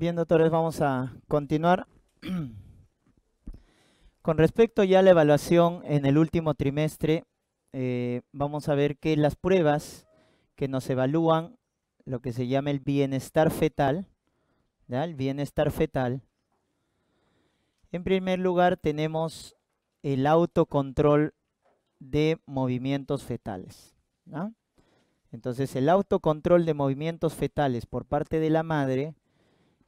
Bien, doctores, vamos a continuar. Con respecto ya a la evaluación en el último trimestre, eh, vamos a ver que las pruebas que nos evalúan lo que se llama el bienestar fetal, el bienestar fetal, en primer lugar tenemos el autocontrol de movimientos fetales. Entonces el autocontrol de movimientos fetales por parte de la madre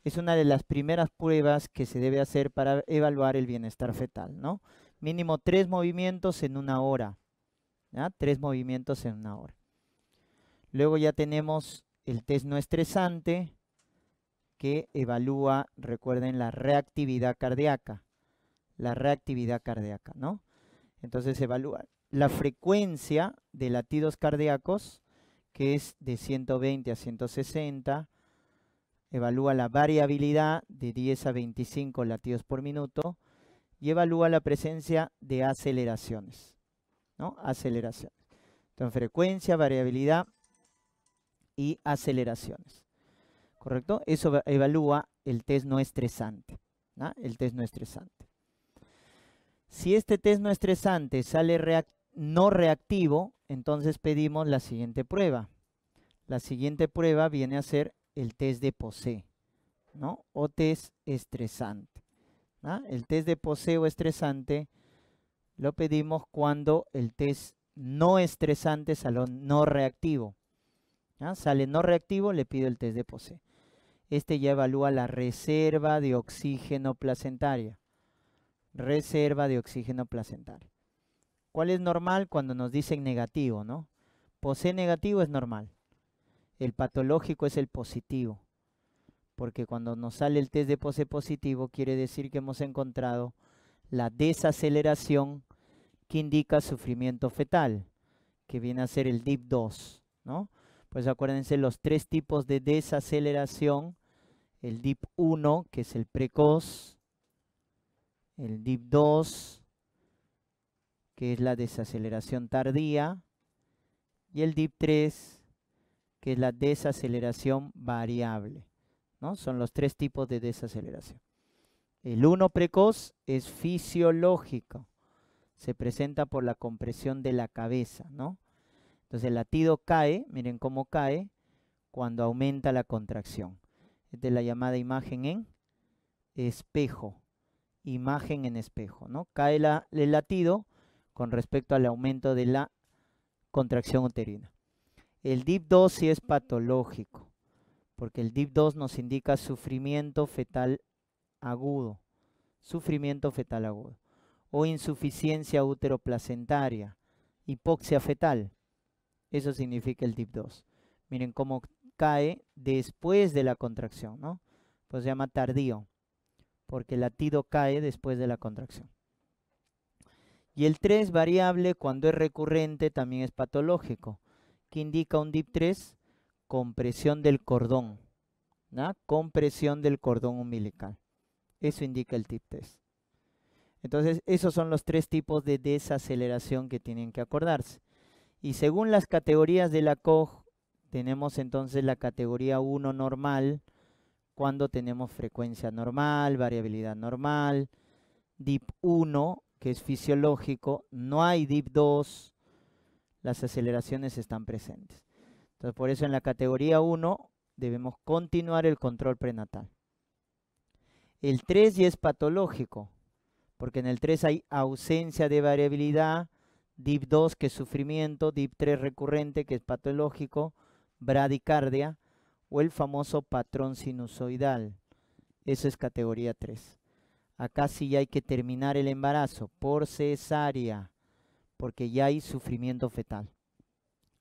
es una de las primeras pruebas que se debe hacer para evaluar el bienestar fetal, ¿no? Mínimo tres movimientos en una hora, ¿ya? Tres movimientos en una hora. Luego ya tenemos el test no estresante que evalúa, recuerden, la reactividad cardíaca, la reactividad cardíaca, ¿no? Entonces evalúa la frecuencia de latidos cardíacos, que es de 120 a 160, evalúa la variabilidad de 10 a 25 latidos por minuto y evalúa la presencia de aceleraciones. ¿no? Aceleraciones. Entonces, frecuencia, variabilidad y aceleraciones. ¿Correcto? Eso evalúa el test no estresante. El test no estresante. Si este test no estresante sale no reactivo, entonces pedimos la siguiente prueba. La siguiente prueba viene a ser el test de POSE, ¿no? O test estresante. El test de POSE o estresante lo pedimos cuando el test no estresante salió no reactivo. Sale no reactivo, le pido el test de POSE. Este ya evalúa la reserva de oxígeno placentaria. Reserva de oxígeno placentario. ¿Cuál es normal? Cuando nos dicen negativo, ¿no? POSE negativo es normal. El patológico es el positivo, porque cuando nos sale el test de pose positivo quiere decir que hemos encontrado la desaceleración que indica sufrimiento fetal, que viene a ser el DIP2, ¿no? Pues acuérdense los tres tipos de desaceleración, el DIP1, que es el precoz, el DIP2, que es la desaceleración tardía, y el DIP3, que es la desaceleración variable. ¿no? Son los tres tipos de desaceleración. El uno precoz es fisiológico. Se presenta por la compresión de la cabeza, ¿no? Entonces el latido cae, miren cómo cae, cuando aumenta la contracción. Es de la llamada imagen en espejo. Imagen en espejo, ¿no? Cae el latido con respecto al aumento de la contracción uterina. El DIP2 sí es patológico, porque el DIP2 nos indica sufrimiento fetal agudo, sufrimiento fetal agudo, o insuficiencia uteroplacentaria, hipoxia fetal. Eso significa el DIP2. Miren cómo cae después de la contracción, ¿no? Pues se llama tardío, porque el latido cae después de la contracción. Y el 3 variable cuando es recurrente también es patológico que indica un DIP 3, compresión del cordón. na Compresión del cordón umbilical. Eso indica el DIP 3. Entonces, esos son los tres tipos de desaceleración que tienen que acordarse. Y según las categorías de la COG, tenemos entonces la categoría 1 normal, cuando tenemos frecuencia normal, variabilidad normal, DIP 1, que es fisiológico, no hay DIP 2, las aceleraciones están presentes. Entonces, por eso en la categoría 1 debemos continuar el control prenatal. El 3 ya es patológico, porque en el 3 hay ausencia de variabilidad, DIP 2 que es sufrimiento, DIP 3 recurrente que es patológico, bradicardia o el famoso patrón sinusoidal. Eso es categoría 3. Acá sí hay que terminar el embarazo por cesárea porque ya hay sufrimiento fetal.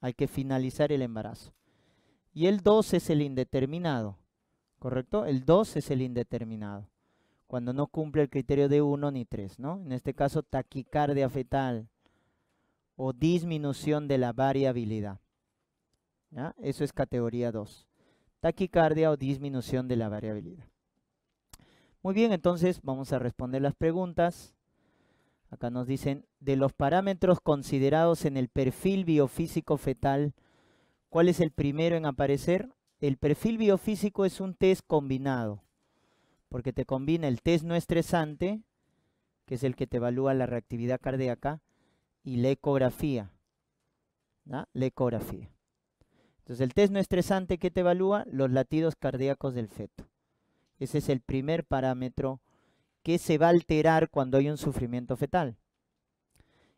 Hay que finalizar el embarazo. Y el 2 es el indeterminado, ¿correcto? El 2 es el indeterminado, cuando no cumple el criterio de 1 ni 3, ¿no? En este caso, taquicardia fetal o disminución de la variabilidad. Eso es categoría 2. Taquicardia o disminución de la variabilidad. Muy bien, entonces vamos a responder las preguntas acá nos dicen, de los parámetros considerados en el perfil biofísico fetal, ¿cuál es el primero en aparecer? El perfil biofísico es un test combinado, porque te combina el test no estresante, que es el que te evalúa la reactividad cardíaca, y la ecografía. La ecografía. Entonces, el test no estresante que te evalúa los latidos cardíacos del feto. Ese es el primer parámetro que se va a alterar cuando hay un sufrimiento fetal.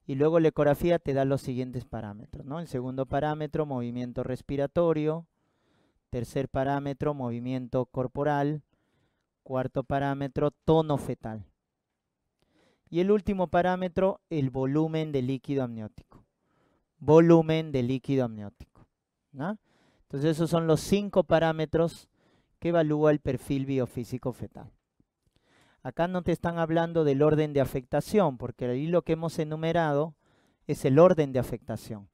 Y luego la ecografía te da los siguientes parámetros. ¿no? El segundo parámetro, movimiento respiratorio. Tercer parámetro, movimiento corporal. Cuarto parámetro, tono fetal. Y el último parámetro, el volumen de líquido amniótico. Volumen de líquido amniótico. Entonces esos son los cinco parámetros que evalúa el perfil biofísico fetal. Acá no te están hablando del orden de afectación, porque ahí lo que hemos enumerado es el orden de afectación.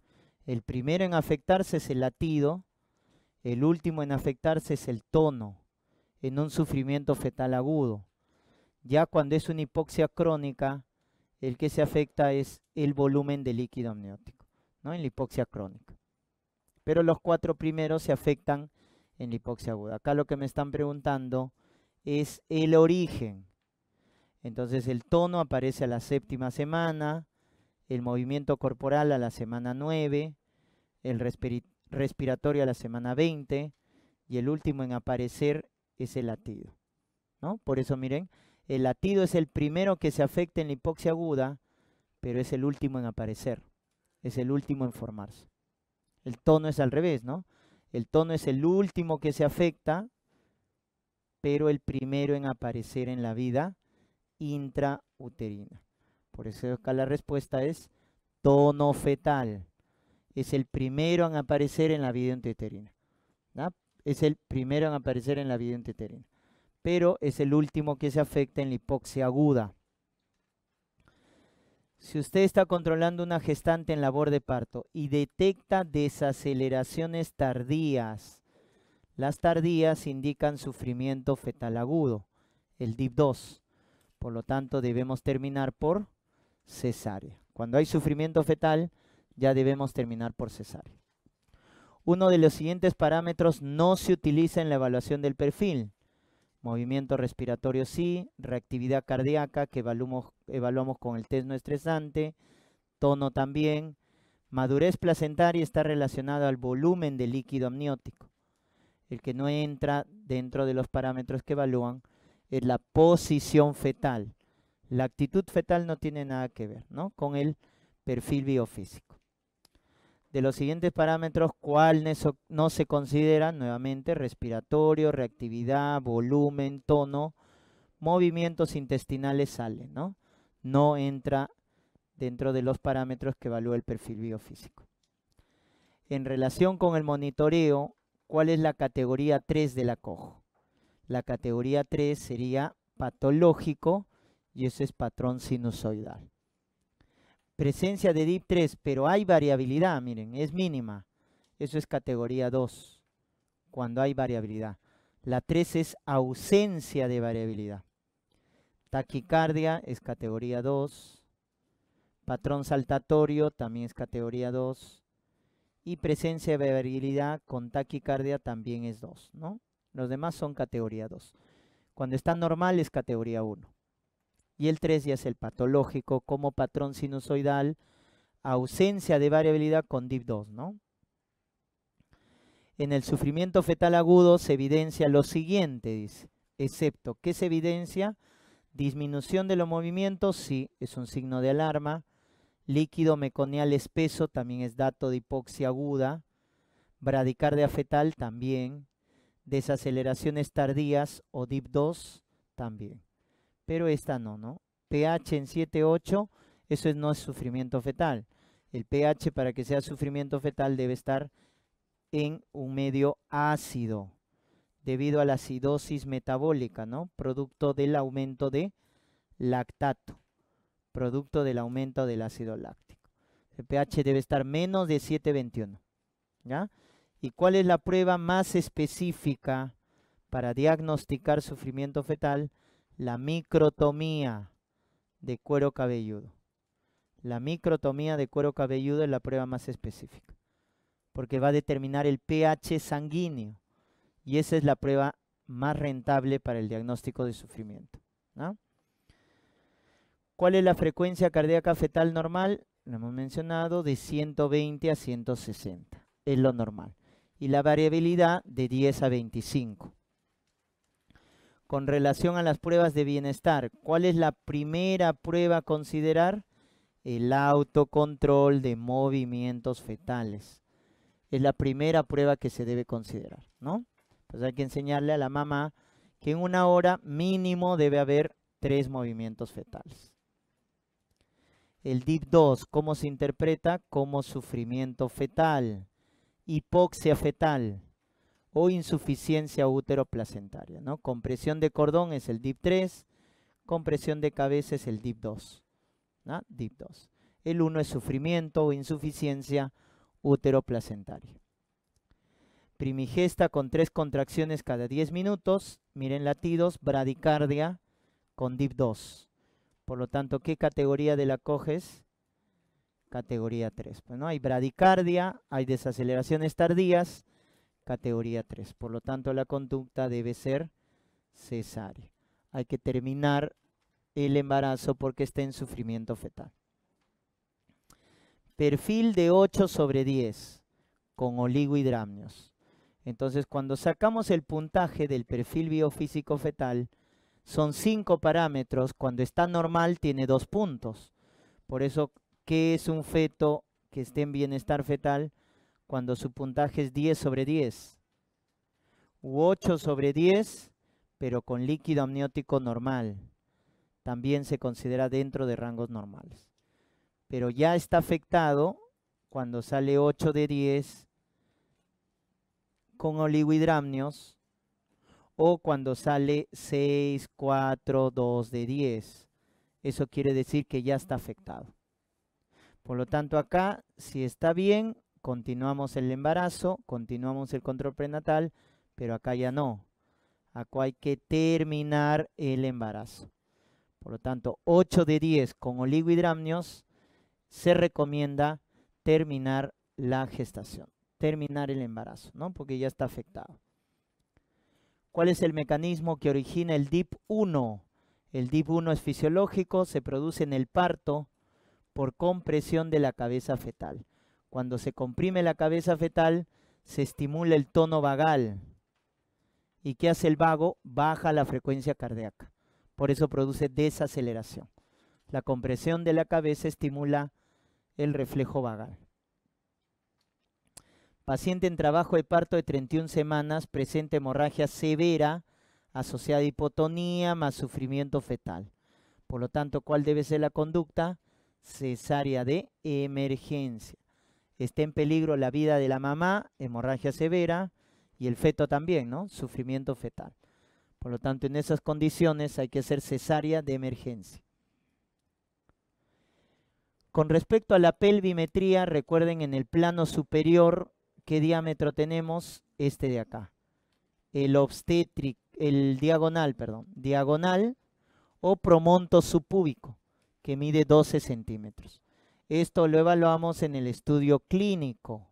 El primero en afectarse es el latido, el último en afectarse es el tono, en un sufrimiento fetal agudo. Ya cuando es una hipoxia crónica, el que se afecta es el volumen de líquido amniótico, ¿no? en la hipoxia crónica. Pero los cuatro primeros se afectan en la hipoxia aguda. Acá lo que me están preguntando es el origen. Entonces el tono aparece a la séptima semana, el movimiento corporal a la semana 9, el respiratorio a la semana 20 y el último en aparecer es el latido. ¿no? Por eso miren, el latido es el primero que se afecta en la hipoxia aguda, pero es el último en aparecer, es el último en formarse. El tono es al revés, ¿no? El tono es el último que se afecta, pero el primero en aparecer en la vida intrauterina. Por eso acá la respuesta es tono fetal. Es el primero en aparecer en la vida intrauterina. Es el primero en aparecer en la vida intrauterina. Pero es el último que se afecta en la hipoxia aguda. Si usted está controlando una gestante en labor de parto y detecta desaceleraciones tardías, las tardías indican sufrimiento fetal agudo, el DIP 2. Por lo tanto, debemos terminar por cesárea. Cuando hay sufrimiento fetal, ya debemos terminar por cesárea. Uno de los siguientes parámetros no se utiliza en la evaluación del perfil. Movimiento respiratorio sí, reactividad cardíaca que evaluamos, con el test no estresante, tono también. Madurez placentaria está relacionada al volumen de líquido amniótico. El que no entra dentro de los parámetros que evalúan es la posición fetal. La actitud fetal no tiene nada que ver ¿no? con el perfil biofísico. De los siguientes parámetros, ¿cuál no se considera? Nuevamente, respiratorio, reactividad, volumen, tono, movimientos intestinales salen, ¿no? No entra dentro de los parámetros que evalúa el perfil biofísico. En relación con el monitoreo, ¿cuál es la categoría 3 del acojo? La categoría 3 sería patológico y eso es patrón sinusoidal. Presencia de DIP3, pero hay variabilidad, miren, es mínima. Eso es categoría 2, cuando hay variabilidad. La 3 es ausencia de variabilidad. Taquicardia es categoría 2. Patrón saltatorio también es categoría 2. Y presencia de variabilidad con taquicardia también es 2, ¿no? Los demás son categoría 2. Cuando está normal es categoría 1. Y el 3 ya es el patológico como patrón sinusoidal, ausencia de variabilidad con DIP2, En el sufrimiento fetal agudo se evidencia lo siguiente, excepto que se evidencia disminución de los movimientos, sí, es un signo de alarma, líquido meconial espeso, también es dato de hipoxia aguda, bradicardia fetal, también, Desaceleraciones tardías o DIP2 también. Pero esta no, ¿no? pH en 7,8, eso no es sufrimiento fetal. El pH para que sea sufrimiento fetal debe estar en un medio ácido debido a la acidosis metabólica, ¿no? Producto del aumento de lactato, producto del aumento del ácido láctico. El pH debe estar menos de 7,21, ¿ya? ¿Y cuál es la prueba más específica para diagnosticar sufrimiento fetal? La microtomía de cuero cabelludo. La microtomía de cuero cabelludo es la prueba más específica, porque va a determinar el pH sanguíneo y esa es la prueba más rentable para el diagnóstico de sufrimiento. ¿Cuál es la frecuencia cardíaca fetal normal? Lo hemos mencionado, de 120 a 160. Es lo normal y la variabilidad de 10 a 25. Con relación a las pruebas de bienestar, ¿cuál es la primera prueba a considerar? El autocontrol de movimientos fetales. Es la primera prueba que se debe considerar, ¿no? Pues hay que enseñarle a la mamá que en una hora mínimo debe haber tres movimientos fetales. El DIP 2, ¿cómo se interpreta? Como sufrimiento fetal hipoxia fetal o insuficiencia útero-placentaria. ¿no? Compresión de cordón es el DIP3, compresión de cabeza es el DIP2. dip DIP2. El 1 es sufrimiento o insuficiencia útero-placentaria. Primigesta con tres contracciones cada 10 minutos. Miren latidos, bradicardia con DIP2. Por lo tanto, ¿qué categoría de la coges? categoría 3. Pues, Hay bradicardia, hay desaceleraciones tardías, categoría 3. Por lo tanto, la conducta debe ser cesárea. Hay que terminar el embarazo porque está en sufrimiento fetal. Perfil de 8 sobre 10 con oligohidramnios. Entonces, cuando sacamos el puntaje del perfil biofísico fetal, son 5 parámetros. Cuando está normal, tiene 2 puntos. Por eso ¿Qué es un feto que esté en bienestar fetal cuando su puntaje es 10 sobre 10? U 8 sobre 10, pero con líquido amniótico normal. También se considera dentro de rangos normales. Pero ya está afectado cuando sale 8 de 10 con oligohidramnios o cuando sale 6, 4, 2 de 10. Eso quiere decir que ya está afectado. Por lo tanto, acá, si está bien, continuamos el embarazo, continuamos el control prenatal, pero acá ya no. Acá hay que terminar el embarazo. Por lo tanto, 8 de 10 con oligohidramnios se recomienda terminar la gestación, terminar el embarazo, ¿no? Porque ya está afectado. ¿Cuál es el mecanismo que origina el DIP1? El DIP1 es fisiológico, se produce en el parto, por compresión de la cabeza fetal. Cuando se comprime la cabeza fetal, se estimula el tono vagal. ¿Y qué hace el vago? Baja la frecuencia cardíaca. Por eso produce desaceleración. La compresión de la cabeza estimula el reflejo vagal. Paciente en trabajo de parto de 31 semanas presenta hemorragia severa asociada a hipotonía más sufrimiento fetal. Por lo tanto, ¿cuál debe ser la conducta? cesárea de emergencia. Está en peligro la vida de la mamá, hemorragia severa y el feto también, ¿no? Sufrimiento fetal. Por lo tanto, en esas condiciones hay que hacer cesárea de emergencia. Con respecto a la pelvimetría, recuerden en el plano superior qué diámetro tenemos, este de acá. El obstétrico, el diagonal, perdón, diagonal o promonto supúbico que mide 12 centímetros. Esto lo evaluamos en el estudio clínico.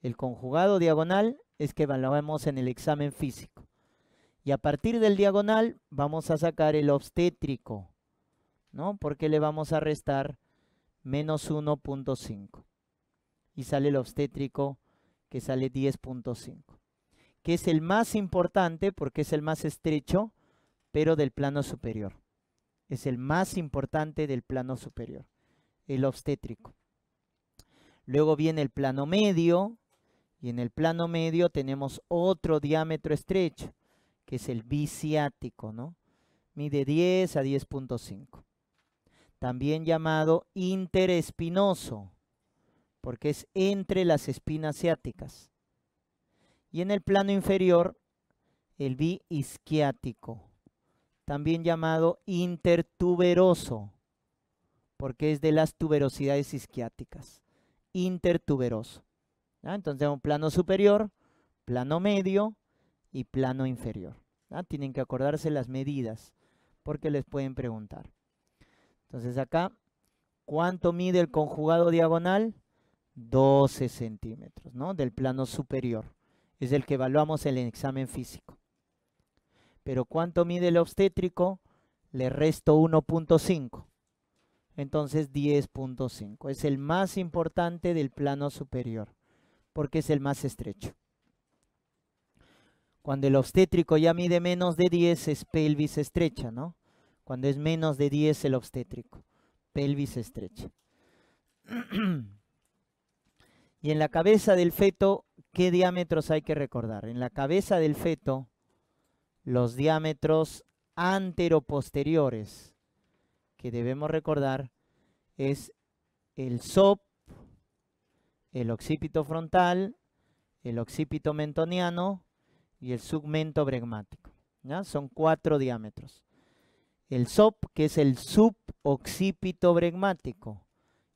El conjugado diagonal es que evaluamos en el examen físico. Y a partir del diagonal vamos a sacar el obstétrico, ¿no? Porque le vamos a restar menos 1.5. Y sale el obstétrico que sale 10.5. Que es el más importante porque es el más estrecho, pero del plano superior es el más importante del plano superior, el obstétrico. Luego viene el plano medio, y en el plano medio tenemos otro diámetro estrecho, que es el biciático, ¿no? Mide 10 a 10.5. También llamado interespinoso, porque es entre las espinas ciáticas. Y en el plano inferior, el biisquiático, también llamado intertuberoso, porque es de las tuberosidades isquiáticas. Intertuberoso. Entonces, un plano superior, plano medio y plano inferior. Tienen que acordarse las medidas, porque les pueden preguntar. Entonces, acá, ¿cuánto mide el conjugado diagonal? 12 centímetros, ¿no? Del plano superior. Es el que evaluamos en el examen físico. Pero ¿cuánto mide el obstétrico? Le resto 1.5. Entonces 10.5. Es el más importante del plano superior, porque es el más estrecho. Cuando el obstétrico ya mide menos de 10, es pelvis estrecha, ¿no? Cuando es menos de 10 el obstétrico, pelvis estrecha. y en la cabeza del feto, ¿qué diámetros hay que recordar? En la cabeza del feto los diámetros anteroposteriores, que debemos recordar es el SOP, el occipito frontal, el occipito mentoniano y el submento bregmático. Son cuatro diámetros. El SOP, que es el suboccipito bregmático,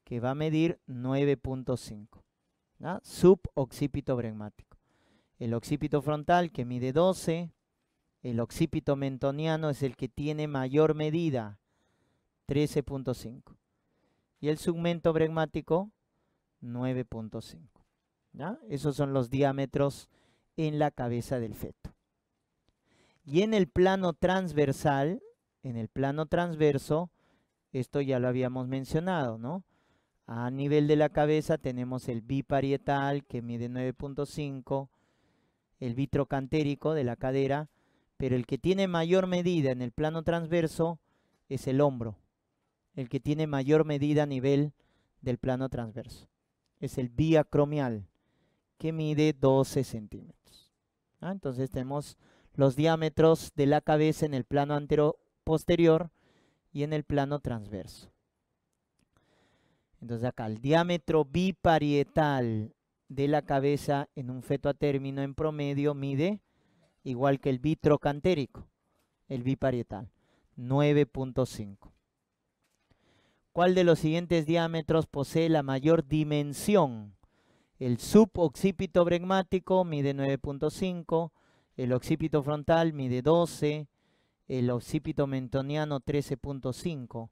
que va a medir 9.5. Suboccipito bregmático. El occipito frontal, que mide 12. El occipito mentoniano es el que tiene mayor medida, 13.5. Y el segmento bregmático, 9.5. Esos son los diámetros en la cabeza del feto. Y en el plano transversal, en el plano transverso, esto ya lo habíamos mencionado, ¿no? A nivel de la cabeza tenemos el biparietal que mide 9.5, el vitrocantérico de la cadera pero el que tiene mayor medida en el plano transverso es el hombro. El que tiene mayor medida a nivel del plano transverso es el biacromial, que mide 12 centímetros. Ah, entonces tenemos los diámetros de la cabeza en el plano antero posterior y en el plano transverso. Entonces acá el diámetro biparietal de la cabeza en un feto a término en promedio mide igual que el bitrocantérico, el biparietal, 9.5. ¿Cuál de los siguientes diámetros posee la mayor dimensión? El suboccipito bregmático mide 9.5, el occipito frontal mide 12, el occipito mentoniano 13.5,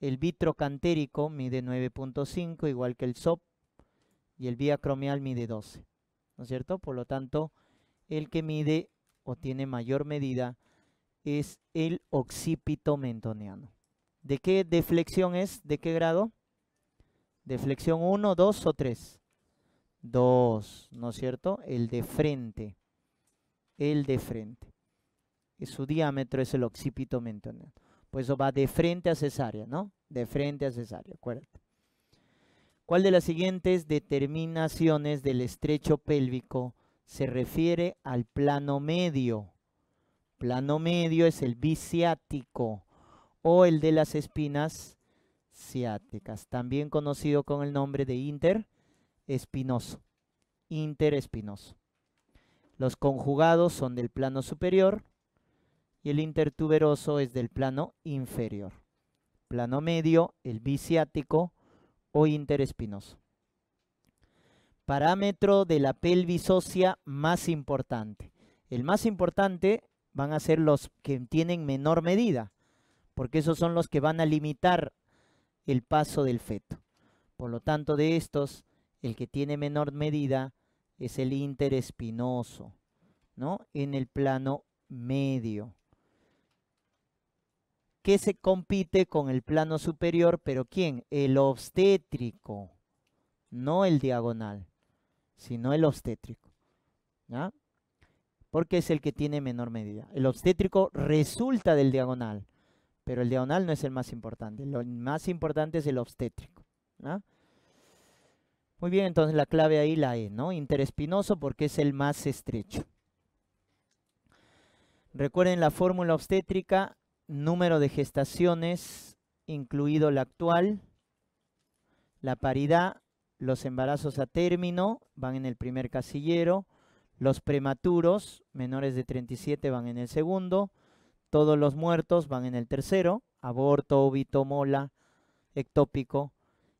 el canterico mide 9.5, igual que el SOP, y el biacromial mide 12. ¿No es cierto? Por lo tanto, el que mide o tiene mayor medida es el occipito mentoniano. ¿De qué deflexión es? ¿De qué grado? ¿Deflexión 1, 2 o 3? 2, ¿no es cierto? El de frente. El de frente. Y su diámetro es el occipito mentoniano. Pues eso va de frente a cesárea, ¿no? De frente a cesárea, acuérdate. ¿Cuál de las siguientes determinaciones del estrecho pélvico se refiere al plano medio. Plano medio es el biciático o el de las espinas ciáticas, también conocido con el nombre de interespinoso. Interespinoso. Los conjugados son del plano superior y el intertuberoso es del plano inferior. Plano medio, el biciático o interespinoso parámetro de la pelvis ósea más importante. El más importante van a ser los que tienen menor medida, porque esos son los que van a limitar el paso del feto. Por lo tanto, de estos, el que tiene menor medida es el interespinoso, ¿no? En el plano medio, que se compite con el plano superior, pero ¿quién? El obstétrico, no el diagonal sino el obstétrico. ¿ya? Porque es el que tiene menor medida. El obstétrico resulta del diagonal, pero el diagonal no es el más importante. Lo más importante es el obstétrico. Muy bien, entonces la clave ahí la E, ¿no? Interespinoso porque es el más estrecho. Recuerden la fórmula obstétrica, número de gestaciones, incluido la actual, la paridad los embarazos a término van en el primer casillero, los prematuros menores de 37 van en el segundo, todos los muertos van en el tercero, aborto, óbito, mola, ectópico,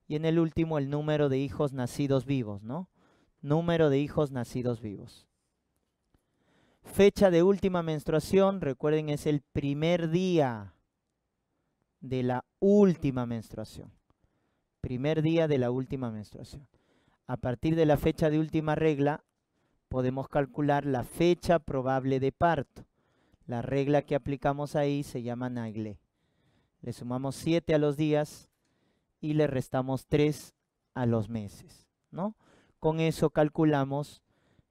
y en el último el número de hijos nacidos vivos, ¿no? Número de hijos nacidos vivos. Fecha de última menstruación, recuerden, es el primer día de la última menstruación primer día de la última menstruación. A partir de la fecha de última regla, podemos calcular la fecha probable de parto. La regla que aplicamos ahí se llama Nagle. Le sumamos 7 a los días y le restamos 3 a los meses. ¿no? Con eso calculamos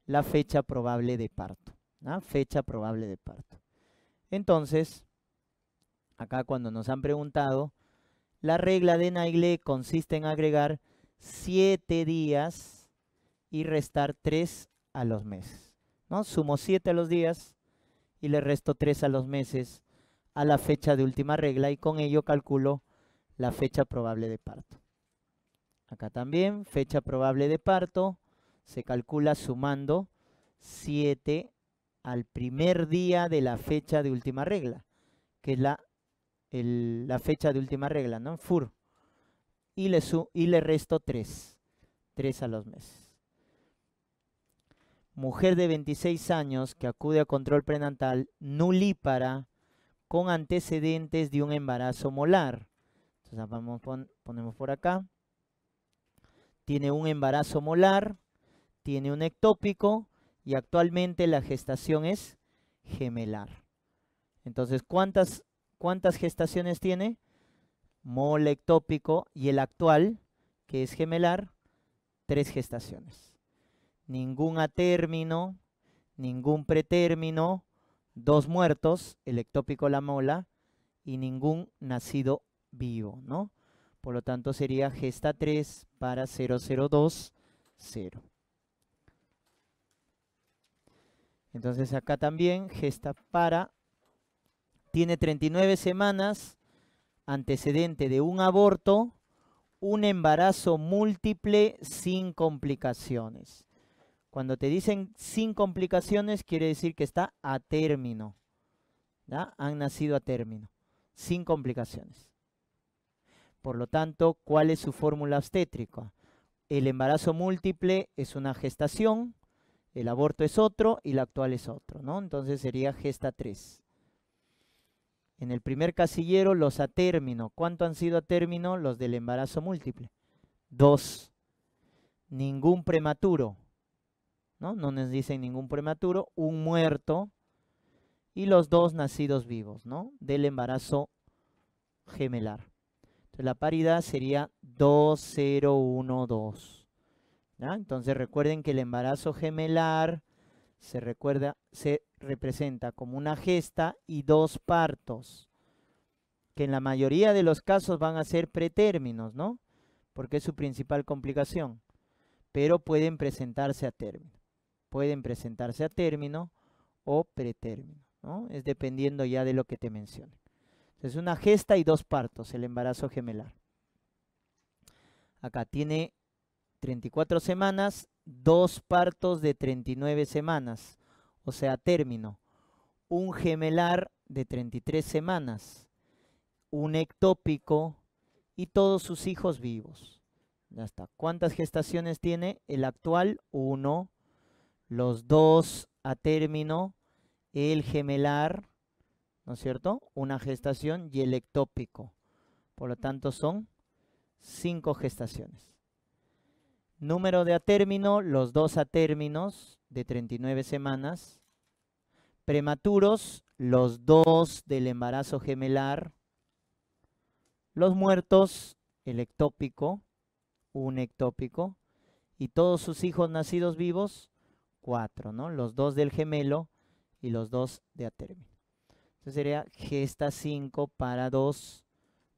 la fecha probable de parto. Fecha probable de parto. Entonces, acá cuando nos han preguntado la regla de Naigle consiste en agregar 7 días y restar 3 a los meses. ¿no? Sumo 7 a los días y le resto 3 a los meses a la fecha de última regla y con ello calculo la fecha probable de parto. Acá también, fecha probable de parto se calcula sumando 7 al primer día de la fecha de última regla, que es la la fecha de última regla, ¿no? Fur. Y le, y le resto tres. Tres a los meses. Mujer de 26 años que acude a control prenatal nulípara con antecedentes de un embarazo molar. Entonces vamos, ponemos por acá. Tiene un embarazo molar, tiene un ectópico y actualmente la gestación es gemelar. Entonces, ¿cuántas ¿Cuántas gestaciones tiene? Mole ectópico y el actual, que es gemelar, tres gestaciones. Ningún término, ningún pretérmino, dos muertos, el ectópico la mola, y ningún nacido vivo, ¿no? Por lo tanto, sería gesta 3 para 002, 0. Entonces acá también gesta para tiene 39 semanas, antecedente de un aborto, un embarazo múltiple sin complicaciones. Cuando te dicen sin complicaciones, quiere decir que está a término. Han nacido a término, sin complicaciones. Por lo tanto, ¿cuál es su fórmula obstétrica? El embarazo múltiple es una gestación, el aborto es otro y la actual es otro, ¿no? Entonces sería gesta 3. En el primer casillero, los a término. ¿Cuánto han sido a término los del embarazo múltiple? Dos. Ningún prematuro. ¿no? no nos dicen ningún prematuro. Un muerto. Y los dos nacidos vivos, ¿no? Del embarazo gemelar. Entonces, la paridad sería 2012. 2. Entonces, recuerden que el embarazo gemelar se recuerda, se representa como una gesta y dos partos, que en la mayoría de los casos van a ser pretérminos, ¿no? Porque es su principal complicación, pero pueden presentarse a término. Pueden presentarse a término o pretérmino, ¿no? Es dependiendo ya de lo que te mencione. Es una gesta y dos partos, el embarazo gemelar. Acá tiene 34 semanas, dos partos de 39 semanas, o sea, término. Un gemelar de 33 semanas, un ectópico y todos sus hijos vivos. Ya está. ¿Cuántas gestaciones tiene? El actual, uno. Los dos a término, el gemelar, ¿no es cierto? Una gestación y el ectópico. Por lo tanto, son cinco gestaciones. Número de a término, los dos a términos de 39 semanas. Prematuros, los dos del embarazo gemelar. Los muertos, el ectópico, un ectópico. Y todos sus hijos nacidos vivos, cuatro, ¿no? Los dos del gemelo y los dos de a término. Entonces sería gesta 5 para 2,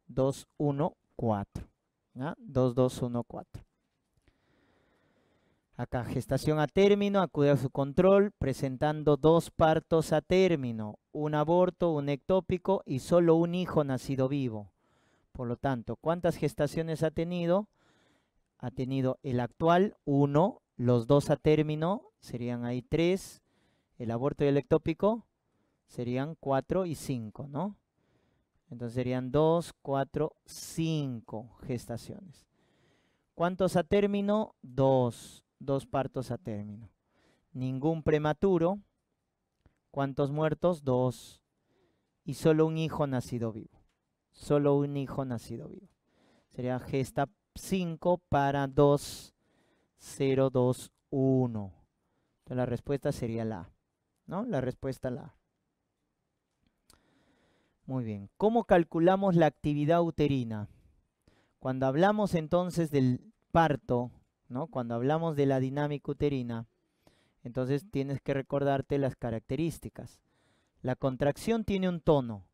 2, 1, 4. 2, 2, 1, 4. Acá, gestación a término, acude a su control presentando dos partos a término, un aborto, un ectópico y solo un hijo nacido vivo. Por lo tanto, ¿cuántas gestaciones ha tenido? Ha tenido el actual, uno, los dos a término, serían ahí tres, el aborto y el ectópico, serían cuatro y cinco, ¿no? Entonces serían dos, cuatro, cinco gestaciones. ¿Cuántos a término? Dos dos partos a término. Ningún prematuro. ¿Cuántos muertos? Dos. Y solo un hijo nacido vivo. Solo un hijo nacido vivo. Sería gesta 5 para 2, 0, 2, 1. Entonces la respuesta sería la ¿No? La respuesta la Muy bien. ¿Cómo calculamos la actividad uterina? Cuando hablamos entonces del parto cuando hablamos de la dinámica uterina, entonces tienes que recordarte las características. La contracción tiene un tono,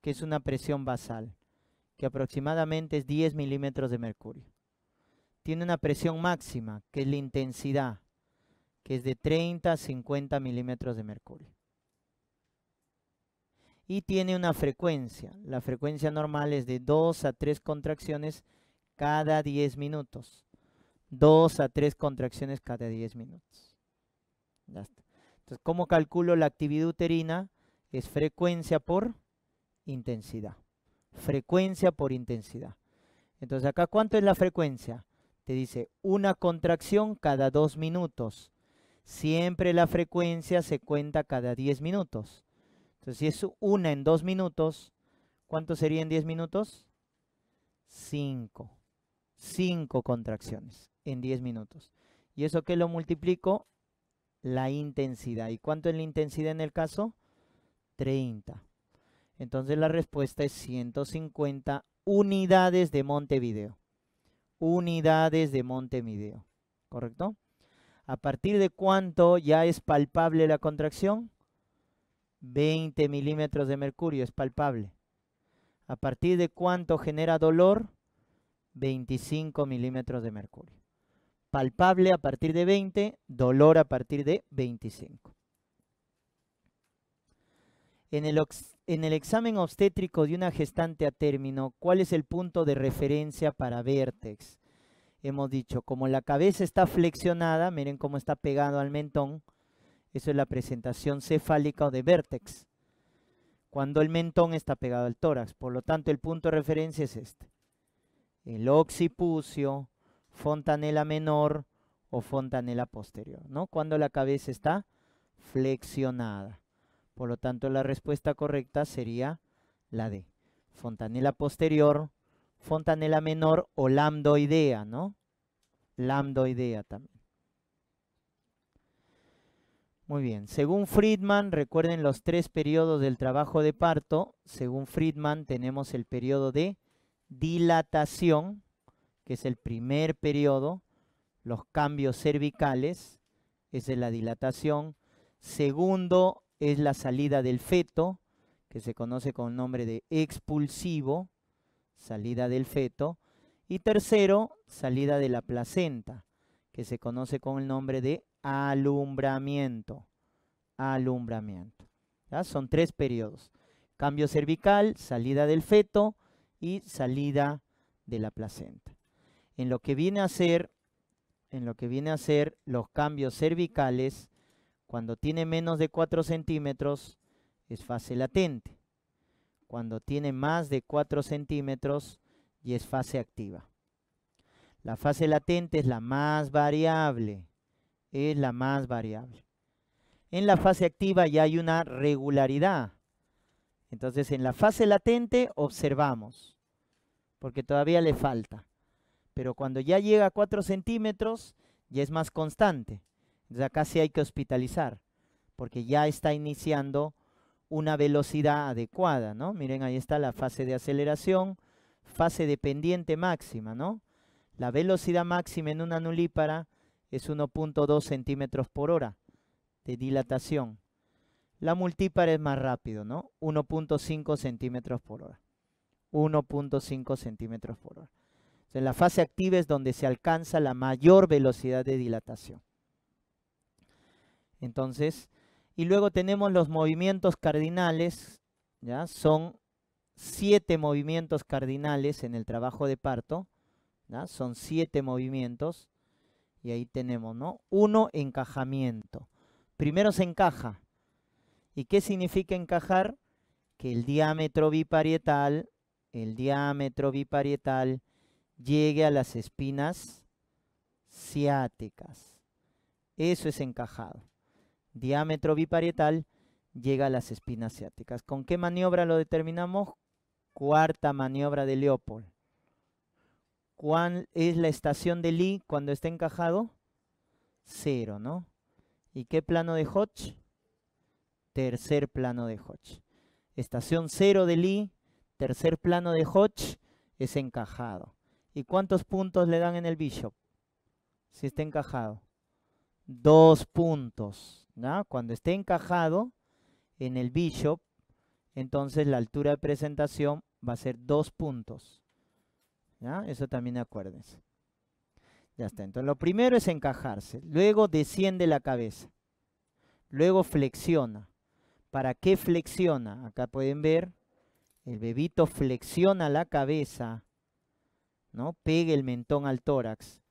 que es una presión basal, que aproximadamente es 10 milímetros de mercurio. Tiene una presión máxima, que es la intensidad, que es de 30 a 50 milímetros de mercurio. Y tiene una frecuencia. La frecuencia normal es de 2 a 3 contracciones cada 10 minutos. Dos a tres contracciones cada 10 minutos. Entonces, ¿cómo calculo la actividad uterina? Es frecuencia por intensidad. Frecuencia por intensidad. Entonces, acá, ¿cuánto es la frecuencia? Te dice una contracción cada dos minutos. Siempre la frecuencia se cuenta cada 10 minutos. Entonces, si es una en dos minutos, ¿cuánto sería en 10 minutos? 5. 5 contracciones en 10 minutos. ¿Y eso que lo multiplico? La intensidad. ¿Y cuánto es la intensidad en el caso? 30. Entonces la respuesta es 150 unidades de Montevideo. Unidades de Montevideo. ¿Correcto? ¿A partir de cuánto ya es palpable la contracción? 20 milímetros de mercurio es palpable. ¿A partir de cuánto genera dolor? 25 milímetros de mercurio. Palpable a partir de 20, dolor a partir de 25. En el, en el examen obstétrico de una gestante a término, ¿cuál es el punto de referencia para vértex? Hemos dicho, como la cabeza está flexionada, miren cómo está pegado al mentón, eso es la presentación cefálica o de vértex, cuando el mentón está pegado al tórax. Por lo tanto, el punto de referencia es este el occipucio, fontanela menor o fontanela posterior, ¿no? Cuando la cabeza está flexionada. Por lo tanto, la respuesta correcta sería la D. Fontanela posterior, fontanela menor o lambdoidea, ¿no? Lambdoidea también. Muy bien, según Friedman, recuerden los tres periodos del trabajo de parto, según Friedman tenemos el periodo de dilatación, que es el primer periodo, los cambios cervicales, esa es la dilatación. Segundo es la salida del feto, que se conoce con el nombre de expulsivo, salida del feto. Y tercero, salida de la placenta, que se conoce con el nombre de alumbramiento. Alumbramiento. Son tres periodos. Cambio cervical, salida del feto, y salida de la placenta. En lo que viene a ser, en lo que viene a ser los cambios cervicales, cuando tiene menos de 4 centímetros es fase latente. Cuando tiene más de 4 centímetros y es fase activa. La fase latente es la más variable. Es la más variable. En la fase activa ya hay una regularidad. Entonces, en la fase latente observamos, porque todavía le falta. Pero cuando ya llega a 4 centímetros, ya es más constante. ya casi hay que hospitalizar, porque ya está iniciando una velocidad adecuada, ¿no? Miren, ahí está la fase de aceleración, fase de pendiente máxima, ¿no? La velocidad máxima en una nulípara es 1.2 centímetros por hora de dilatación. La multípara es más rápido, ¿no? 1.5 centímetros por hora. 1.5 centímetros por hora. En la fase activa es donde se alcanza la mayor velocidad de dilatación. Entonces, y luego tenemos los movimientos cardinales, ¿ya? Son siete movimientos cardinales en el trabajo de parto, ¿ya? Son siete movimientos. Y ahí tenemos, ¿no? Uno, encajamiento. Primero se encaja, ¿Y qué significa encajar? Que el diámetro biparietal, el diámetro biparietal llegue a las espinas ciáticas. Eso es encajado. Diámetro biparietal llega a las espinas ciáticas. ¿Con qué maniobra lo determinamos? Cuarta maniobra de Leopold. ¿Cuál es la estación de Lee cuando está encajado? Cero, ¿no? ¿Y qué plano de Hodge? tercer plano de Hodge. Estación 0 de Lee, tercer plano de Hodge, es encajado. ¿Y cuántos puntos le dan en el bishop? Si está encajado. Dos puntos. Cuando esté encajado en el bishop, entonces la altura de presentación va a ser dos puntos. Eso también acuérdense. Ya está. Entonces lo primero es encajarse. Luego desciende la cabeza. Luego flexiona. ¿Para qué flexiona? Acá pueden ver, el bebito flexiona la cabeza, ¿no? Pega el mentón al tórax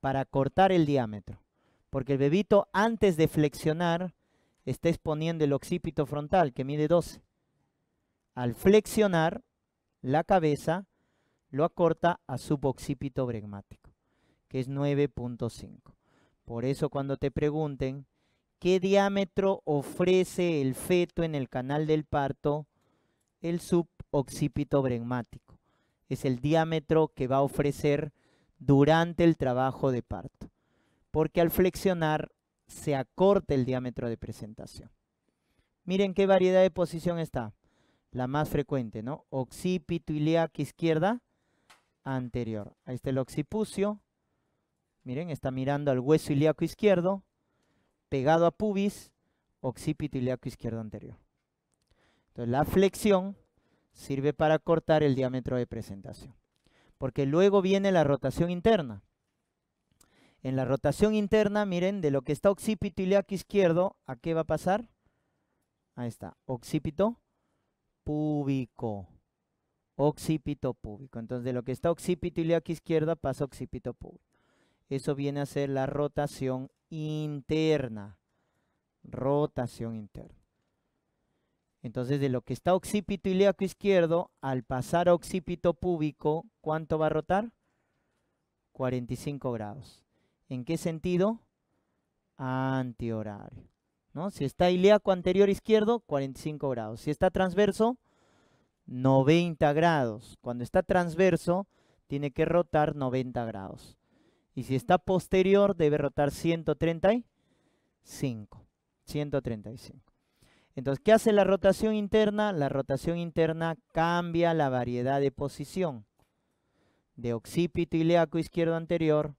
para cortar el diámetro. Porque el bebito antes de flexionar está exponiendo el occipito frontal que mide 12. Al flexionar la cabeza lo acorta a suboccipito bregmático, que es 9.5. Por eso cuando te pregunten ¿Qué diámetro ofrece el feto en el canal del parto? El suboccipito bregmático. Es el diámetro que va a ofrecer durante el trabajo de parto. Porque al flexionar se acorta el diámetro de presentación. Miren qué variedad de posición está. La más frecuente, ¿no? Occipito ilíaco izquierda anterior. Ahí está el occipucio. Miren, está mirando al hueso ilíaco izquierdo pegado a pubis, occipito ilíaco izquierdo anterior. Entonces la flexión sirve para cortar el diámetro de presentación. Porque luego viene la rotación interna. En la rotación interna, miren, de lo que está occipito ilíaco izquierdo, ¿a qué va a pasar? Ahí está, occipito púbico. Occipito púbico. Entonces, de lo que está occipito ilíaco izquierdo, pasa occipito púbico. Eso viene a ser la rotación interna. Rotación interna. Entonces, de lo que está occipito ilíaco izquierdo, al pasar a occipito púbico, ¿cuánto va a rotar? 45 grados. ¿En qué sentido? Antihorario. ¿no? Si está ilíaco anterior izquierdo, 45 grados. Si está transverso, 90 grados. Cuando está transverso, tiene que rotar 90 grados. Y si está posterior, debe rotar 135. 135. Entonces, ¿qué hace la rotación interna? La rotación interna cambia la variedad de posición de occipito ilíaco izquierdo anterior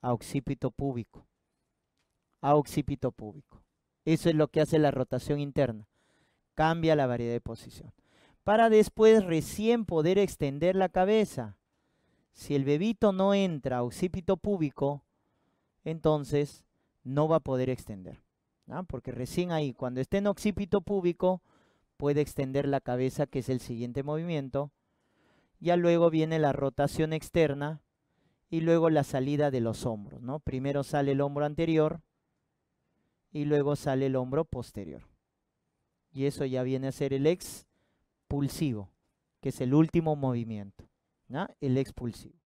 a occipito púbico. A occipito púbico. Eso es lo que hace la rotación interna. Cambia la variedad de posición. Para después recién poder extender la cabeza si el bebito no entra a occipito púbico, entonces no va a poder extender. Porque recién ahí, cuando esté en occipito púbico, puede extender la cabeza, que es el siguiente movimiento. Ya luego viene la rotación externa y luego la salida de los hombros. ¿no? Primero sale el hombro anterior y luego sale el hombro posterior. Y eso ya viene a ser el expulsivo, que es el último movimiento. ¿no? el expulsivo.